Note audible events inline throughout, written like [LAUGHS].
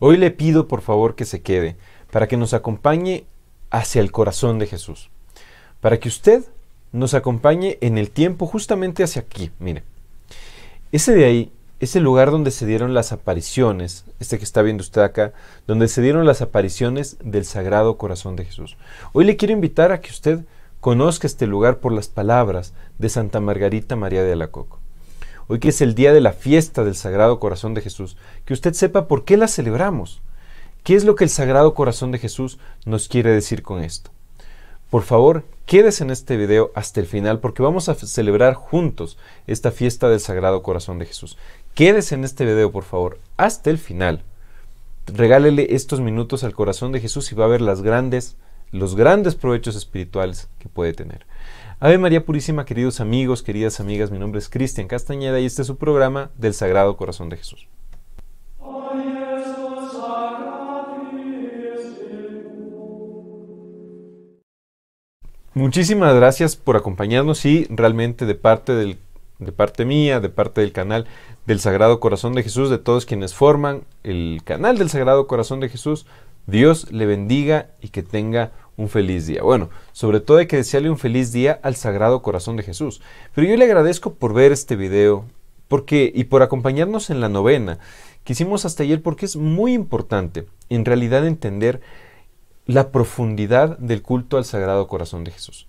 Hoy le pido por favor que se quede, para que nos acompañe hacia el corazón de Jesús, para que usted nos acompañe en el tiempo justamente hacia aquí, mire. Ese de ahí es el lugar donde se dieron las apariciones, este que está viendo usted acá, donde se dieron las apariciones del Sagrado Corazón de Jesús. Hoy le quiero invitar a que usted conozca este lugar por las palabras de Santa Margarita María de Alacoco hoy que es el día de la fiesta del Sagrado Corazón de Jesús, que usted sepa por qué la celebramos. ¿Qué es lo que el Sagrado Corazón de Jesús nos quiere decir con esto? Por favor, quédese en este video hasta el final porque vamos a celebrar juntos esta fiesta del Sagrado Corazón de Jesús. Quédese en este video, por favor, hasta el final. Regálele estos minutos al corazón de Jesús y va a ver las grandes, los grandes provechos espirituales que puede tener. Ave María Purísima, queridos amigos, queridas amigas, mi nombre es Cristian Castañeda y este es su programa del Sagrado Corazón de Jesús. Muchísimas gracias por acompañarnos y realmente de parte de parte mía, de parte del canal del Sagrado Corazón de Jesús, de todos quienes forman el canal del Sagrado Corazón de Jesús. Dios le bendiga y que tenga un feliz día. Bueno, sobre todo hay que desearle un feliz día al Sagrado Corazón de Jesús. Pero yo le agradezco por ver este video porque, y por acompañarnos en la novena que hicimos hasta ayer porque es muy importante en realidad entender la profundidad del culto al Sagrado Corazón de Jesús.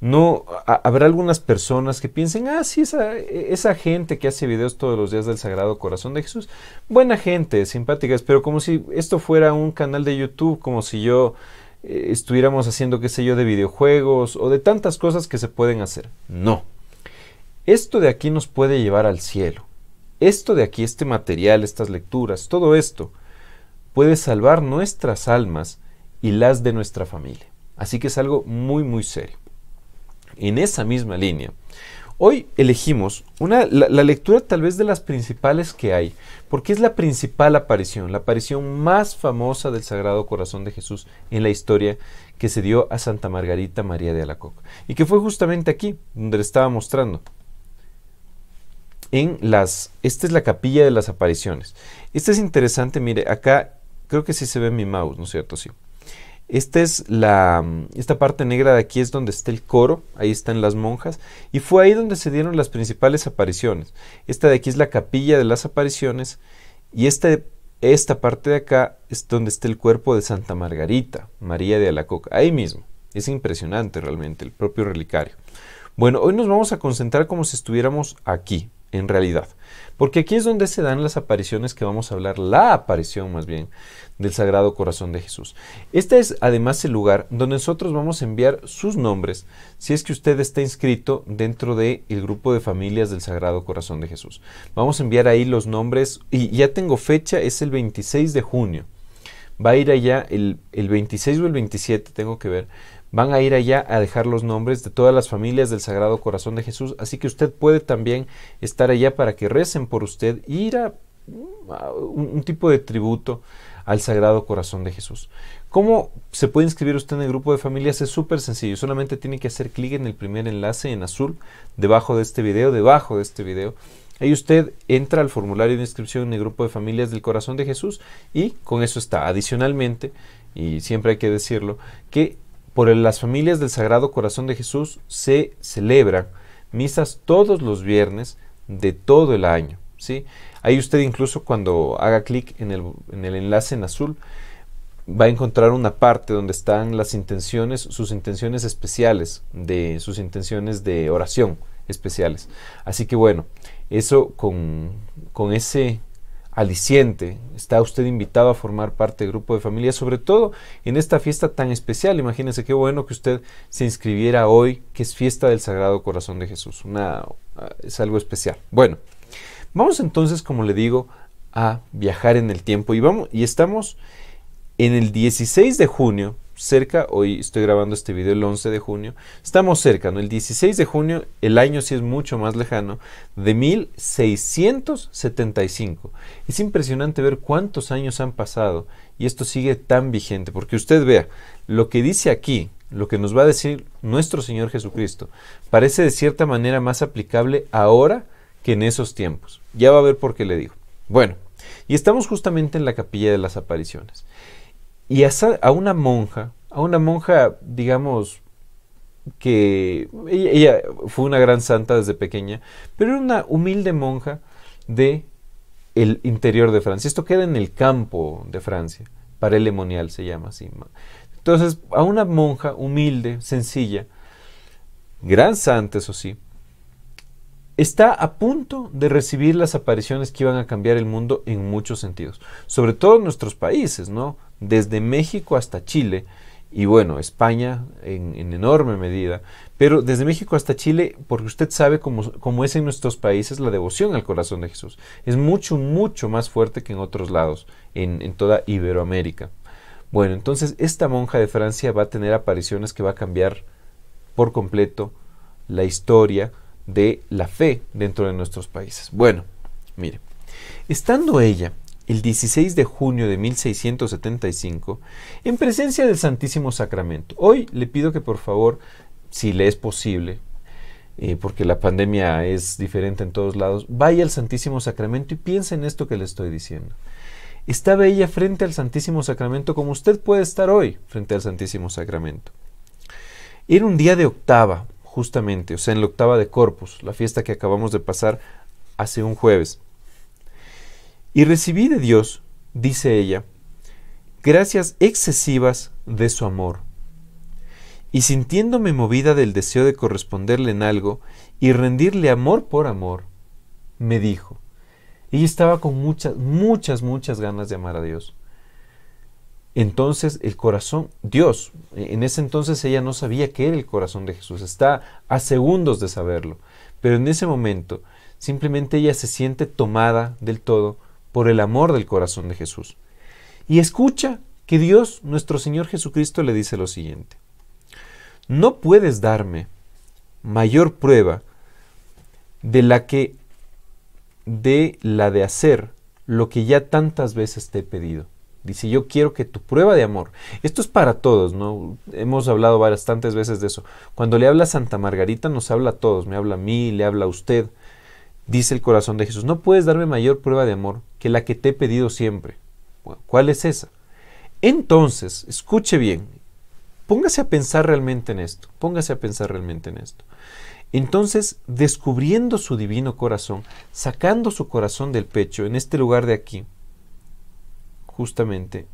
No habrá algunas personas que piensen, ah, sí, esa, esa gente que hace videos todos los días del Sagrado Corazón de Jesús, buena gente, simpáticas, pero como si esto fuera un canal de YouTube, como si yo eh, estuviéramos haciendo, qué sé yo, de videojuegos o de tantas cosas que se pueden hacer. No. Esto de aquí nos puede llevar al cielo. Esto de aquí, este material, estas lecturas, todo esto, puede salvar nuestras almas y las de nuestra familia. Así que es algo muy, muy serio. En esa misma línea, Hoy elegimos una, la, lectura tal vez de las principales que hay, porque es la principal aparición, la aparición más famosa del Sagrado Corazón de Jesús en la historia que se dio a Santa Margarita María de Alacoca. y que fue justamente aquí donde le estaba mostrando. En las, esta es la capilla de las apariciones. Esta es interesante, mire, acá creo que sí se ve mi mouse, ¿no es cierto? Sí. Esta es esta parte negra de aquí es donde está el coro, ahí están las monjas, y fue ahí donde se dieron las principales apariciones. Esta de aquí es la capilla de las apariciones, y esta, esta parte de acá es donde está el cuerpo de Santa Margarita, María de Alacoca, ahí mismo. Es impresionante realmente el propio relicario. Bueno, hoy nos vamos a concentrar como si estuviéramos aquí, en realidad. Porque aquí es donde se dan las apariciones que vamos a hablar, la aparición más bien, del Sagrado Corazón de Jesús. Este es además el lugar donde nosotros vamos a enviar sus nombres si es que usted está inscrito dentro del el grupo de familias del Sagrado Corazón de Jesús. Vamos a enviar ahí los nombres y ya tengo fecha, es el 26 de junio. Va a ir allá el, el 26 o el 27, tengo que ver van a ir allá a dejar los nombres de todas las familias del Sagrado Corazón de Jesús. Así que usted puede también estar allá para que recen por usted, ir a, mm, un, tipo de tributo al Sagrado Corazón de Jesús. ¿Cómo se puede inscribir usted en el grupo de familias? Es súper sencillo, solamente tiene que hacer clic en el primer enlace en azul, debajo de este video, debajo de este video. Ahí usted entra al formulario de inscripción en el grupo de familias del Corazón de Jesús y con eso está. Adicionalmente, y siempre hay que decirlo, que por las familias del Sagrado Corazón de Jesús se celebran misas todos los viernes de todo el año. ¿sí? Ahí usted incluso cuando haga clic en el, en el enlace en azul va a encontrar una parte donde están las intenciones, sus intenciones especiales, de sus intenciones de oración especiales. Así que bueno, eso con, con ese aliciente. Está usted invitado a formar parte del grupo de familia, sobre todo en esta fiesta tan especial. Imagínense qué bueno que usted se inscribiera hoy, que es fiesta del Sagrado Corazón de Jesús. Una, ah, es algo especial. Bueno, vamos entonces, como le digo, a viajar en el tiempo y, vamos, y estamos en el 16 de junio cerca, hoy estoy grabando este video el 11 de junio, estamos cerca, El 16 de junio, el año sí es mucho más lejano, de 1675. Es impresionante ver cuántos años han pasado y esto sigue tan vigente, porque usted vea, lo que dice aquí, lo que nos va a decir nuestro Señor Jesucristo, parece de cierta manera más aplicable ahora que en esos tiempos. Ya va a ver por qué le digo. Bueno, y estamos justamente en la capilla de las apariciones. Y a, una monja, a una monja, digamos, que ella, fue una gran santa desde pequeña, pero era una humilde monja de el interior de Francia. Esto queda en el campo de Francia, para el se llama así. Entonces, a una monja humilde, sencilla, gran santa, eso sí, está a punto de recibir las apariciones que iban a cambiar el mundo en muchos sentidos, sobre todo en nuestros países, ¿no? Desde México hasta Chile y bueno, España en, enorme medida, pero desde México hasta Chile, porque usted sabe cómo, es en nuestros países la devoción al corazón de Jesús, es mucho, mucho más fuerte que en otros lados, en, en toda Iberoamérica. Bueno, entonces esta monja de Francia va a tener apariciones que va a cambiar por completo la historia, de la fe dentro de nuestros países. Bueno, mire, estando ella el 16 de junio de 1675, en presencia del Santísimo Sacramento. Hoy le pido que por favor, si le es posible, eh, porque la pandemia es diferente en todos lados, vaya al Santísimo Sacramento y piense en esto que le estoy diciendo. Estaba ella frente al Santísimo Sacramento como usted puede estar hoy frente al Santísimo Sacramento. Era un día de octava, justamente, o sea, en la octava de Corpus, la fiesta que acabamos de pasar hace un jueves. Y recibí de Dios, dice ella, gracias excesivas de su amor. Y sintiéndome movida del deseo de corresponderle en algo y rendirle amor por amor, me dijo, ella estaba con muchas, muchas, muchas ganas de amar a Dios entonces el corazón, Dios, en ese entonces ella no sabía qué era el corazón de Jesús, está a segundos de saberlo, pero en ese momento simplemente ella se siente tomada del todo por el amor del corazón de Jesús. Y escucha que Dios, nuestro Señor Jesucristo, le dice lo siguiente, no puedes darme mayor prueba de la que de la de hacer lo que ya tantas veces te he pedido. Dice, yo quiero que tu prueba de amor, esto es para todos, ¿no? Hemos hablado bastantes veces de eso. Cuando le habla a Santa Margarita, nos habla a todos, me habla a mí, le habla a usted. Dice el corazón de Jesús, no puedes darme mayor prueba de amor que la que te he pedido siempre. ¿Cuál es esa? Entonces, escuche bien, póngase a pensar realmente en esto, póngase a pensar realmente en esto. Entonces, descubriendo su divino corazón, sacando su corazón del pecho, en este lugar de aquí, justamente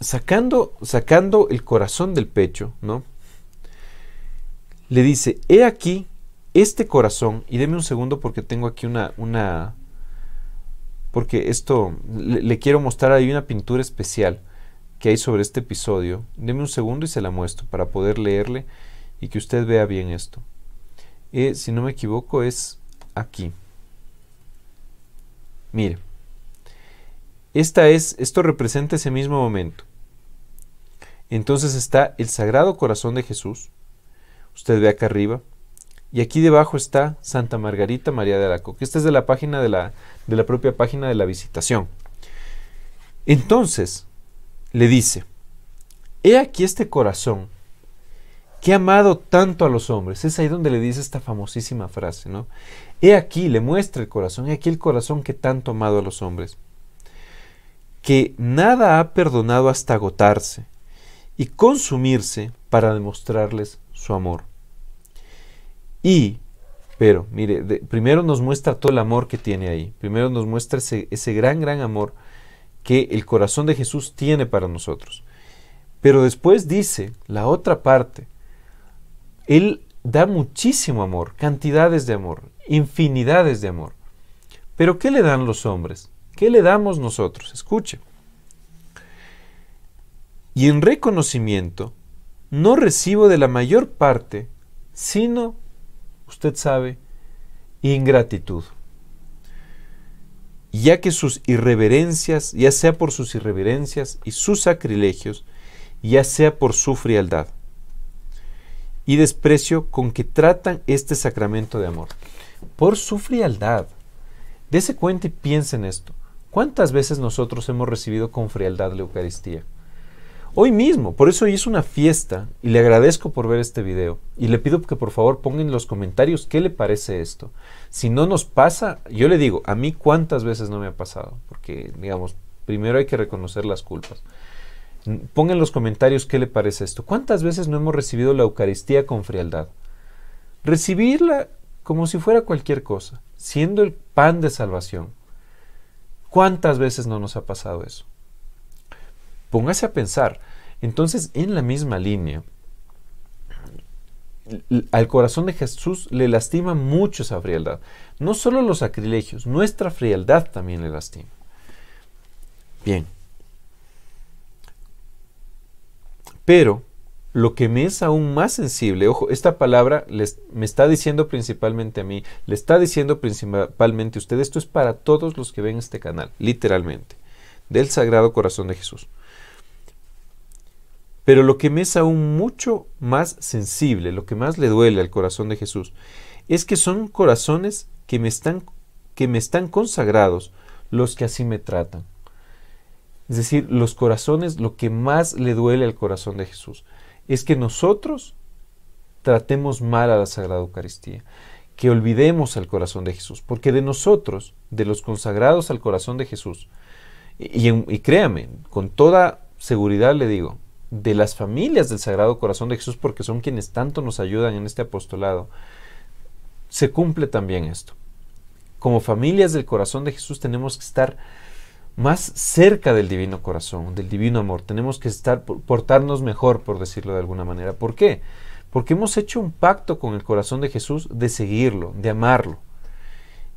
sacando, sacando el corazón del pecho, ¿no? Le dice, he aquí este corazón, y deme un segundo porque tengo aquí una, una porque esto, le, quiero mostrar, hay una pintura especial que hay sobre este episodio. Deme un segundo y se la muestro para poder leerle y que usted vea bien esto. Eh, si no me equivoco, es aquí. Mire, esta es, esto representa ese mismo momento. Entonces está el Sagrado Corazón de Jesús. Usted ve acá arriba. Y aquí debajo está Santa Margarita María de Araco, que esta es de la página de la, de la propia página de la visitación. Entonces, le dice, he aquí este corazón que ha amado tanto a los hombres. Es ahí donde le dice esta famosísima frase, ¿no? He aquí, le muestra el corazón, he aquí el corazón que tanto ha amado a los hombres, que nada ha perdonado hasta agotarse y consumirse para demostrarles su amor. Y, pero, mire, primero nos muestra todo el amor que tiene ahí, primero nos muestra ese gran, gran amor que el corazón de Jesús tiene para nosotros. Pero después dice la otra parte, él da muchísimo amor, cantidades de amor, infinidades de amor. Pero ¿qué le dan los hombres? ¿Qué le damos nosotros? Escuche. Y en reconocimiento no recibo de la mayor parte, sino, usted sabe, ingratitud. Ya que sus irreverencias, ya sea por sus irreverencias y sus sacrilegios, ya sea por su frialdad y desprecio con que tratan este sacramento de amor. Por su frialdad. Dese cuenta y piensa en esto. ¿Cuántas veces nosotros hemos recibido con frialdad la Eucaristía? Hoy mismo, por eso hice una fiesta y le agradezco por ver este video y le pido que por favor pongan en los comentarios qué le parece esto. Si no nos pasa, yo le digo, a mí cuántas veces no me ha pasado, porque digamos, primero hay que reconocer las culpas. Ponga en los comentarios qué le parece esto. ¿Cuántas veces no hemos recibido la Eucaristía con frialdad? Recibirla como si fuera cualquier cosa, siendo el pan de salvación. ¿Cuántas veces no nos ha pasado eso? Póngase a pensar. Entonces, en la misma línea, al corazón de Jesús le lastima mucho esa frialdad. No solo los sacrilegios, nuestra frialdad también le lastima. Bien, Pero lo que me es aún más sensible, ojo, esta palabra les, me está diciendo principalmente a mí, le está diciendo principalmente a usted, esto es para todos los que ven este canal, literalmente, del Sagrado Corazón de Jesús. Pero lo que me es aún mucho más sensible, lo que más le duele al corazón de Jesús, es que son corazones que me están, que me están consagrados los que así me tratan. Es decir, los corazones, lo que más le duele al corazón de Jesús es que nosotros tratemos mal a la Sagrada Eucaristía, que olvidemos al corazón de Jesús, porque de nosotros, de los consagrados al corazón de Jesús, y, créame, con toda seguridad le digo, de las familias del Sagrado Corazón de Jesús, porque son quienes tanto nos ayudan en este apostolado, se cumple también esto. Como familias del corazón de Jesús tenemos que estar más cerca del divino corazón, del divino amor. Tenemos que estar, portarnos mejor, por decirlo de alguna manera. ¿Por qué? Porque hemos hecho un pacto con el corazón de Jesús de seguirlo, de amarlo.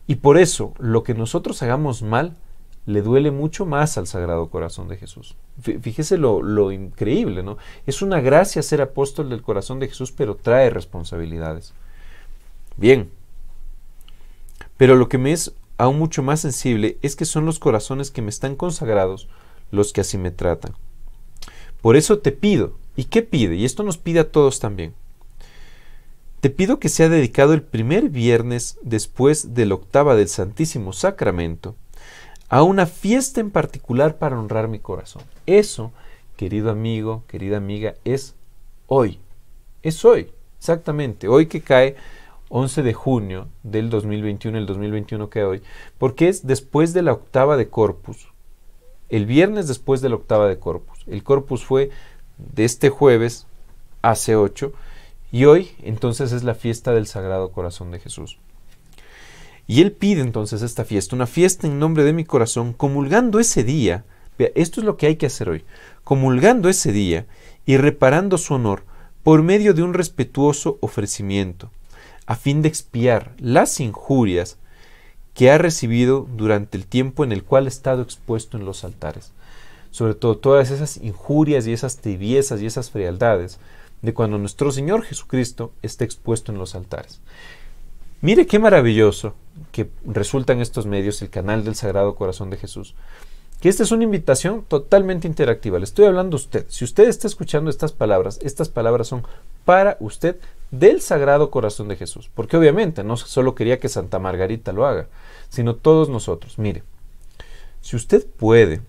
Y por eso lo que nosotros hagamos mal le duele mucho más al Sagrado Corazón de Jesús. Fíjese lo, lo, increíble, ¿no? Es una gracia ser apóstol del corazón de Jesús, pero trae responsabilidades. Bien. Pero lo que me es aún mucho más sensible es que son los corazones que me están consagrados los que así me tratan. Por eso te pido, ¿y qué pide? Y esto nos pide a todos también. Te pido que sea dedicado el primer viernes después de la octava del Santísimo Sacramento a una fiesta en particular para honrar mi corazón. Eso, querido amigo, querida amiga, es hoy. Es hoy, exactamente. Hoy que cae 11 de junio del 2021, el 2021 que hoy, porque es después de la octava de Corpus, el viernes después de la octava de Corpus. El Corpus fue de este jueves hace 8 y hoy entonces es la fiesta del Sagrado Corazón de Jesús. Y él pide entonces esta fiesta, una fiesta en nombre de mi corazón, comulgando ese día, esto es lo que hay que hacer hoy, comulgando ese día y reparando su honor por medio de un respetuoso ofrecimiento a fin de expiar las injurias que ha recibido durante el tiempo en el cual ha estado expuesto en los altares. Sobre todo todas esas injurias y esas tibiezas y esas frialdades de cuando nuestro Señor Jesucristo está expuesto en los altares. Mire qué maravilloso que resultan estos medios, el canal del Sagrado Corazón de Jesús. Que esta es una invitación totalmente interactiva. Le estoy hablando a usted. Si usted está escuchando estas palabras, estas palabras son para usted del Sagrado Corazón de Jesús. Porque obviamente no solo quería que Santa Margarita lo haga, sino todos nosotros. Mire, si usted puede,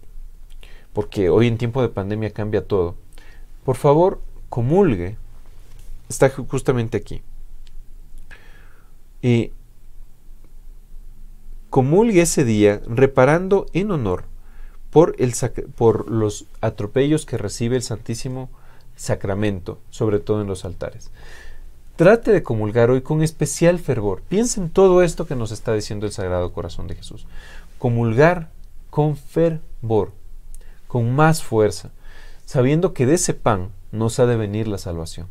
porque hoy en tiempo de pandemia cambia todo, por favor comulgue. Está justamente aquí. Y comulgue ese día reparando en honor por, el por los atropellos que recibe el Santísimo sacramento, sobre todo en los altares. Trate de comulgar hoy con especial fervor. Piensa en todo esto que nos está diciendo el Sagrado Corazón de Jesús. Comulgar con fervor, con más fuerza, sabiendo que de ese pan nos ha de venir la salvación.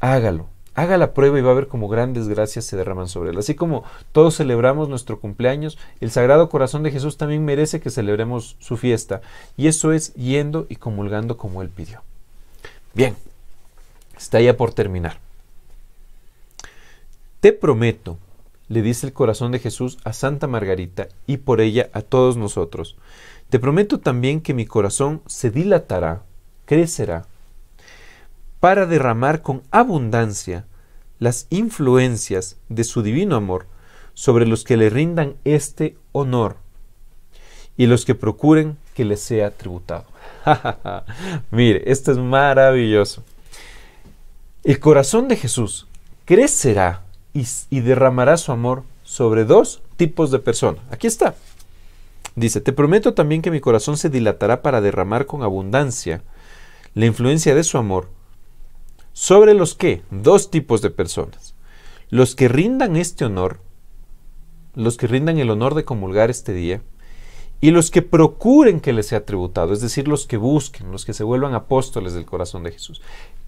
Hágalo, haga la prueba y va a ver cómo grandes gracias se derraman sobre él. Así como todos celebramos nuestro cumpleaños, el Sagrado Corazón de Jesús también merece que celebremos su fiesta. Y eso es yendo y comulgando como él pidió. Bien, está ya por terminar. Te prometo, le dice el corazón de Jesús a Santa Margarita y por ella a todos nosotros, te prometo también que mi corazón se dilatará, crecerá, para derramar con abundancia las influencias de su divino amor sobre los que le rindan este honor y los que procuren que le sea tributado. [LAUGHS] Mire, esto es maravilloso. El corazón de Jesús crecerá y, derramará su amor sobre dos tipos de personas. Aquí está. Dice, te prometo también que mi corazón se dilatará para derramar con abundancia la influencia de su amor sobre los que dos tipos de personas, los que rindan este honor, los que rindan el honor de comulgar este día, y los que procuren que les sea tributado, es decir, los que busquen, los que se vuelvan apóstoles del corazón de Jesús.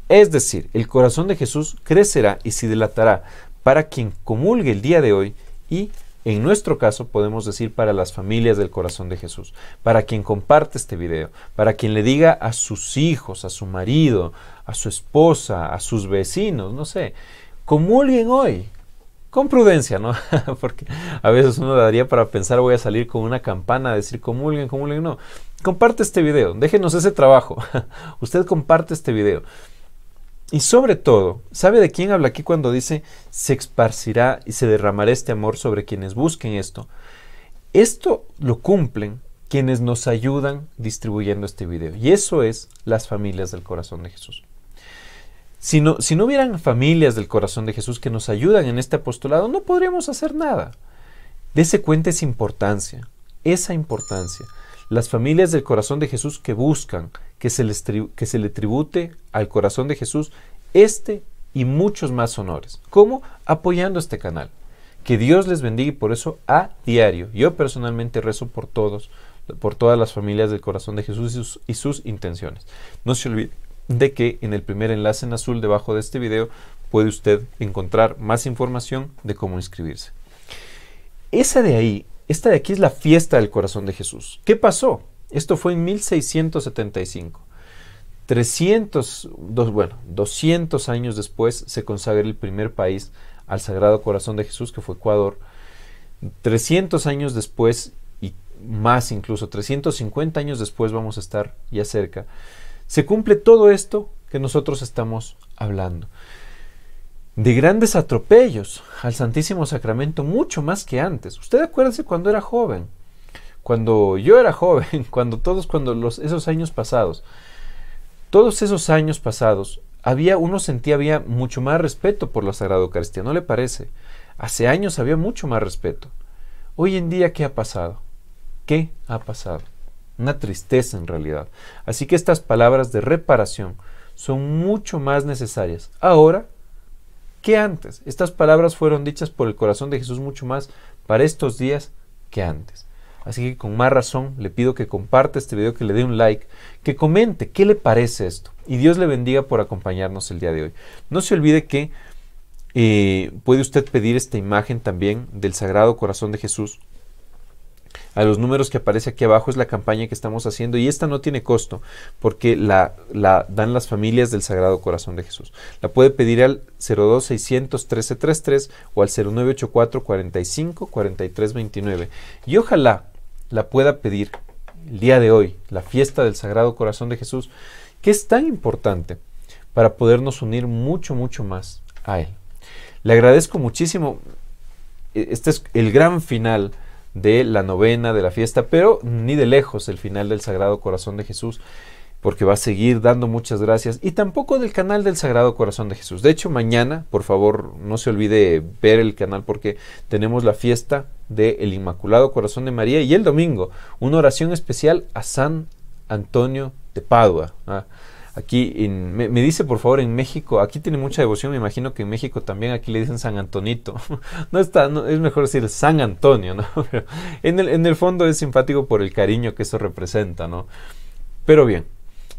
Es decir, el corazón de Jesús crecerá y se dilatará para quien comulgue el día de hoy y en nuestro caso podemos decir para las familias del corazón de Jesús, para quien comparte este video, para quien le diga a sus hijos, a su marido, a su esposa, a sus vecinos, no sé, comulguen hoy, con prudencia, ¿no? [LAUGHS] Porque a veces uno daría para pensar voy a salir con una campana a decir comulguen, comulguen, no. Comparte este video, déjenos ese trabajo. [LAUGHS] Usted comparte este video. Y sobre todo, ¿sabe de quién habla aquí cuando dice se esparcirá y se derramará este amor sobre quienes busquen esto? Esto lo cumplen quienes nos ayudan distribuyendo este video. Y eso es las familias del corazón de Jesús. Si no, hubieran familias del corazón de Jesús que nos ayudan en este apostolado, no podríamos hacer nada. ese cuenta esa importancia, esa importancia. Las familias del corazón de Jesús que buscan que se, les que se le tribute al corazón de Jesús este y muchos más honores. ¿Cómo? Apoyando este canal. Que Dios les bendiga y por eso a diario. Yo personalmente rezo por todos, por todas las familias del corazón de Jesús y sus, y sus intenciones. No se olvide de que en el primer enlace en azul debajo de este video puede usted encontrar más información de cómo inscribirse. Esa de ahí esta de aquí es la fiesta del corazón de Jesús. ¿Qué pasó? Esto fue en 1675. 300, bueno, 200 años después se consagra el primer país al Sagrado Corazón de Jesús, que fue Ecuador. 300 años después, y más incluso, 350 años después vamos a estar ya cerca, se cumple todo esto que nosotros estamos hablando de grandes atropellos al Santísimo Sacramento mucho más que antes. Usted acuérdese cuando era joven, cuando yo era joven, [LAUGHS] cuando todos, cuando esos años pasados, todos esos años pasados, había, uno sentía había mucho más respeto por la Sagrada Eucaristía, ¿no le parece? Hace años había mucho más respeto. Hoy en día, ¿qué ha pasado? ¿Qué ha pasado? Una tristeza en realidad. Así que estas palabras de reparación son mucho más necesarias ahora que antes. Estas palabras fueron dichas por el corazón de Jesús mucho más para estos días que antes. Así que con más razón le pido que comparte este video, que le dé un like, que comente qué le parece esto. Y Dios le bendiga por acompañarnos el día de hoy. No se olvide que eh, puede usted pedir esta imagen también del Sagrado Corazón de Jesús a los números que aparece aquí abajo es la campaña que estamos haciendo y esta no tiene costo porque la, la dan las familias del Sagrado Corazón de Jesús. La puede pedir al 600 1333 o al 0984 45 y ojalá la pueda pedir el día de hoy, la fiesta del Sagrado Corazón de Jesús, que es tan importante para podernos unir mucho, mucho más a Él. Le agradezco muchísimo. E, este es el gran final de la novena, de la fiesta, pero ni de lejos el final del Sagrado Corazón de Jesús, porque va a seguir dando muchas gracias, y tampoco del canal del Sagrado Corazón de Jesús. De hecho, mañana, por favor, no se olvide ver el canal porque tenemos la fiesta del Inmaculado Corazón de María y el domingo una oración especial a San Antonio de Padua. ¿ah? Aquí me, dice por favor en México, aquí tiene mucha devoción, me imagino que en México también aquí le dicen San Antonito. [LAUGHS] no está, es mejor decir San Antonio, ¿no? [LAUGHS] en, el, fondo es simpático por el cariño que eso representa, ¿no? Pero bien,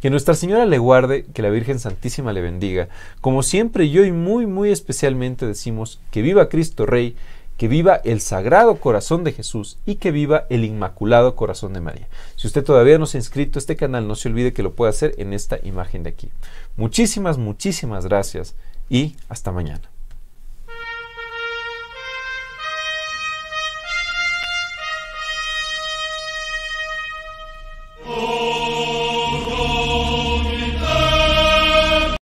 que Nuestra Señora le guarde, que la Virgen Santísima le bendiga. Como siempre, yo y muy, muy especialmente decimos que viva Cristo Rey que viva el Sagrado Corazón de Jesús y que viva el Inmaculado Corazón de María. Si usted todavía no se ha inscrito a este canal, no se olvide que lo puede hacer en esta imagen de aquí. Muchísimas, muchísimas gracias y hasta mañana.